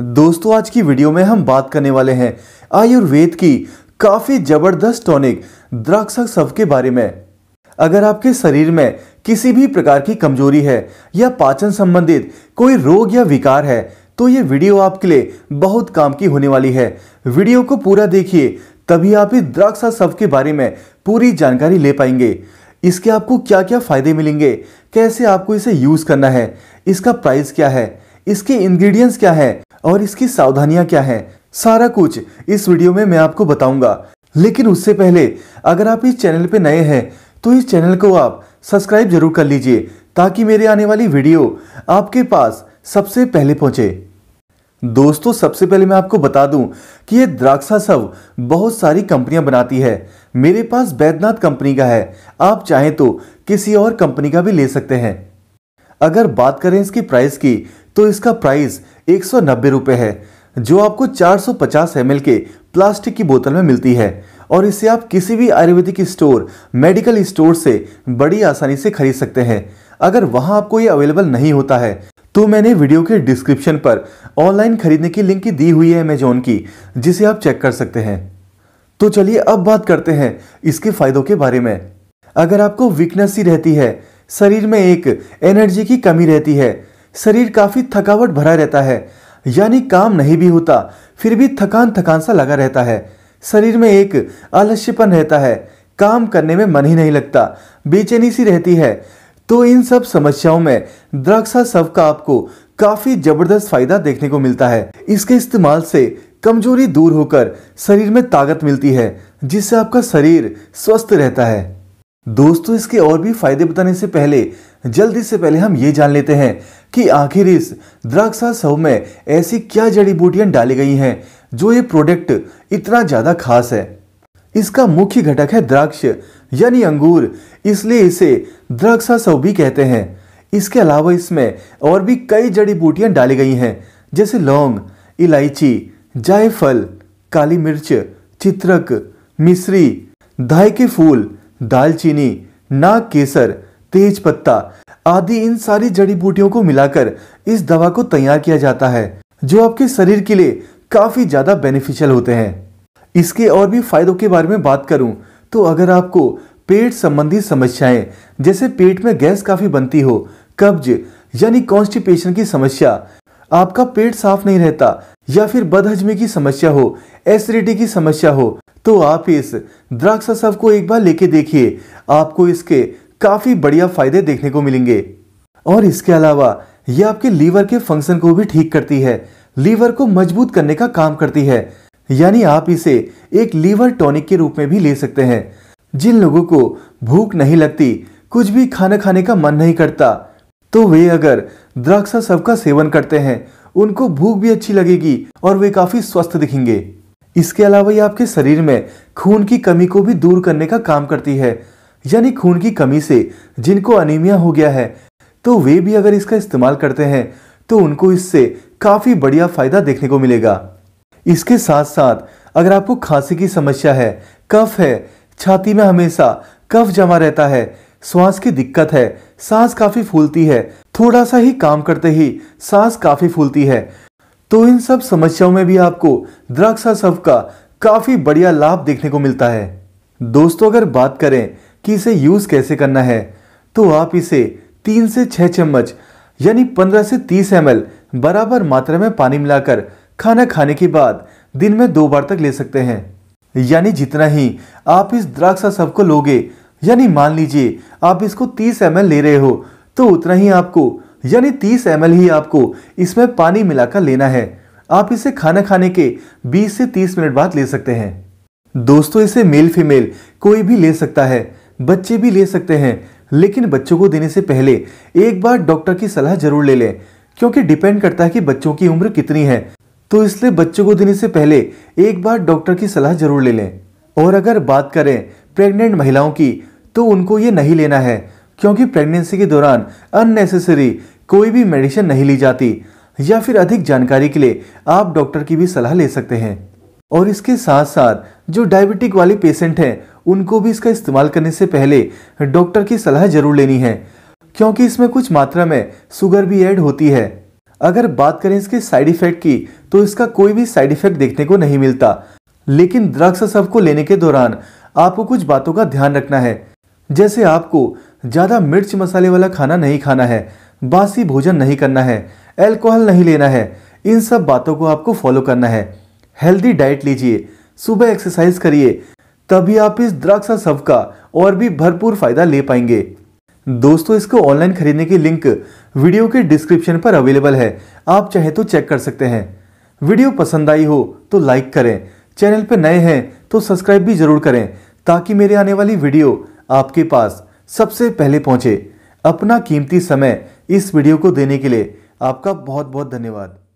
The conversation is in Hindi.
दोस्तों आज की वीडियो में हम बात करने वाले हैं आयुर्वेद की काफ़ी ज़बरदस्त टॉनिक द्राक्षक सब के बारे में अगर आपके शरीर में किसी भी प्रकार की कमजोरी है या पाचन संबंधित कोई रोग या विकार है तो ये वीडियो आपके लिए बहुत काम की होने वाली है वीडियो को पूरा देखिए तभी आप इस द्राक्षा सब के बारे में पूरी जानकारी ले पाएंगे इसके आपको क्या क्या फ़ायदे मिलेंगे कैसे आपको इसे यूज़ करना है इसका प्राइस क्या है इसके इंग्रेडिएंट्स क्या है और इसकी सावधानियां क्या है सारा कुछ इस वीडियो में मैं आपको बताऊंगा लेकिन उससे पहले अगर आप इस चैनल पर नए हैं तो इस चैनल को आप सब्सक्राइब जरूर कर लीजिए ताकि मेरे आने वाली वीडियो आपके पास सबसे पहले पहुंचे दोस्तों सबसे पहले मैं आपको बता दूं कि ये द्राक्षा सब बहुत सारी कंपनियां बनाती है मेरे पास बैद्यनाथ कंपनी का है आप चाहें तो किसी और कंपनी का भी ले सकते हैं अगर बात करें इसकी प्राइस की तो इसका प्राइस एक सौ है जो आपको 450 ml के प्लास्टिक की बोतल में मिलती है और इसे आप किसी भी आयुर्वेदिक स्टोर मेडिकल स्टोर से बड़ी आसानी से खरीद सकते हैं अगर वहां आपको ये अवेलेबल नहीं होता है तो मैंने वीडियो के डिस्क्रिप्शन पर ऑनलाइन खरीदने की लिंक दी हुई है अमेजोन की जिसे आप चेक कर सकते हैं तो चलिए अब बात करते हैं इसके फायदों के बारे में अगर आपको वीकनेस ही रहती है शरीर में एक एनर्जी की कमी रहती है शरीर काफ़ी थकावट भरा रहता है यानी काम नहीं भी होता फिर भी थकान थकान सा लगा रहता है शरीर में एक आलस्यपन रहता है काम करने में मन ही नहीं लगता बेचैनी सी रहती है तो इन सब समस्याओं में द्राक्षा सब का आपको काफ़ी ज़बरदस्त फायदा देखने को मिलता है इसके इस्तेमाल से कमजोरी दूर होकर शरीर में ताकत मिलती है जिससे आपका शरीर स्वस्थ रहता है दोस्तों इसके और भी फायदे बताने से पहले जल्दी से पहले हम ये जान लेते हैं कि आखिर इस द्राक्षा सव में ऐसी क्या जड़ी बूटियां डाली गई हैं जो ये प्रोडक्ट इतना ज़्यादा खास है इसका मुख्य घटक है द्राक्ष यानी अंगूर इसलिए इसे द्राक्षा सव भी कहते हैं इसके अलावा इसमें और भी कई जड़ी बूटियां डाली गई हैं जैसे लौंग इलायची जायफल काली मिर्च चित्रक मिश्री धाई के फूल दालचीनी नाग केसर तेज पत्ता आदि इन सारी जड़ी बूटियों को मिलाकर इस दवा को तैयार किया जाता है जो आपके शरीर के लिए काफी ज्यादा बेनिफिशियल होते हैं इसके और भी फायदों के बारे में बात करूं तो अगर आपको पेट संबंधी समस्याएं जैसे पेट में गैस काफी बनती हो कब्ज यानी कॉन्स्टिपेशन की समस्या आपका पेट साफ नहीं रहता या फिर बदहजमी की समस्या हो एसिडिटी की समस्या हो तो आप इस द्राक्षा सब को एक बार लेके देखिए आपको इसके काफ़ी बढ़िया फायदे देखने को मिलेंगे और इसके अलावा यह आपके लीवर के फंक्शन को भी ठीक करती है लीवर को मजबूत करने का काम करती है यानी आप इसे एक लीवर टॉनिक के रूप में भी ले सकते हैं जिन लोगों को भूख नहीं लगती कुछ भी खाना खाने का मन नहीं करता तो वे अगर द्राक्षा सब का सेवन करते हैं उनको भूख भी अच्छी लगेगी और वे काफी स्वस्थ दिखेंगे इसके अलावा ये आपके शरीर में खून की कमी को भी दूर करने का काम करती है यानी खून की कमी से जिनको अनिमिया हो गया है तो वे भी अगर इसका इस्तेमाल करते हैं तो उनको इससे काफ़ी बढ़िया फ़ायदा देखने को मिलेगा इसके साथ साथ अगर आपको खांसी की समस्या है कफ है छाती में हमेशा कफ जमा रहता है श्वास की दिक्कत है सांस काफ़ी फूलती है थोड़ा सा ही काम करते ही सांस काफ़ी फूलती है तो इन सब समस्याओं में भी आपको द्राक्षा सब का काफ़ी बढ़िया लाभ देखने को मिलता है दोस्तों अगर बात करें कि इसे यूज़ कैसे करना है तो आप इसे तीन से छह चम्मच यानी पंद्रह से तीस एम बराबर मात्रा में पानी मिलाकर खाना खाने के बाद दिन में दो बार तक ले सकते हैं यानी जितना ही आप इस द्राक्षा सब को लोगे यानी मान लीजिए आप इसको 30 एम ले रहे हो तो उतना ही आपको यानी 30 एम ही आपको इसमें पानी मिलाकर लेना है आप इसे खाना खाने के 20 से 30 मिनट बाद ले सकते हैं दोस्तों इसे मेल फीमेल कोई भी ले सकता है बच्चे भी ले सकते हैं लेकिन बच्चों को देने से पहले एक बार डॉक्टर की सलाह जरूर ले लें क्योंकि डिपेंड करता है कि बच्चों की उम्र कितनी है तो इसलिए बच्चों को देने से पहले एक बार डॉक्टर की सलाह जरूर ले लें और अगर बात करें प्रेग्नेंट महिलाओं की तो उनको ये नहीं लेना है क्योंकि प्रेगनेंसी के दौरान अननेसेसरी कोई भी मेडिसिन नहीं ली जाती या फिर अधिक जानकारी के लिए आप डॉक्टर की भी सलाह ले सकते हैं और इसके साथ साथ जो डायबिटिक वाले पेशेंट हैं उनको भी इसका इस्तेमाल करने से पहले डॉक्टर की सलाह जरूर लेनी है क्योंकि इसमें कुछ मात्रा में शुगर भी ऐड होती है अगर बात करें इसके साइड इफेक्ट की तो इसका कोई भी साइड इफेक्ट देखने को नहीं मिलता लेकिन ड्रग्स सब को लेने के दौरान आपको कुछ बातों का ध्यान रखना है जैसे आपको ज़्यादा मिर्च मसाले वाला खाना नहीं खाना है बासी भोजन नहीं करना है एल्कोहल नहीं लेना है इन सब बातों को आपको फॉलो करना है हेल्दी डाइट लीजिए सुबह एक्सरसाइज करिए तभी आप इस द्राक्षा सब का और भी भरपूर फायदा ले पाएंगे दोस्तों इसको ऑनलाइन खरीदने की लिंक वीडियो के डिस्क्रिप्शन पर अवेलेबल है आप चाहे तो चेक कर सकते हैं वीडियो पसंद आई हो तो लाइक करें चैनल पर नए हैं तो सब्सक्राइब भी जरूर करें ताकि मेरे आने वाली वीडियो आपके पास सबसे पहले पहुंचे अपना कीमती समय इस वीडियो को देने के लिए आपका बहुत बहुत धन्यवाद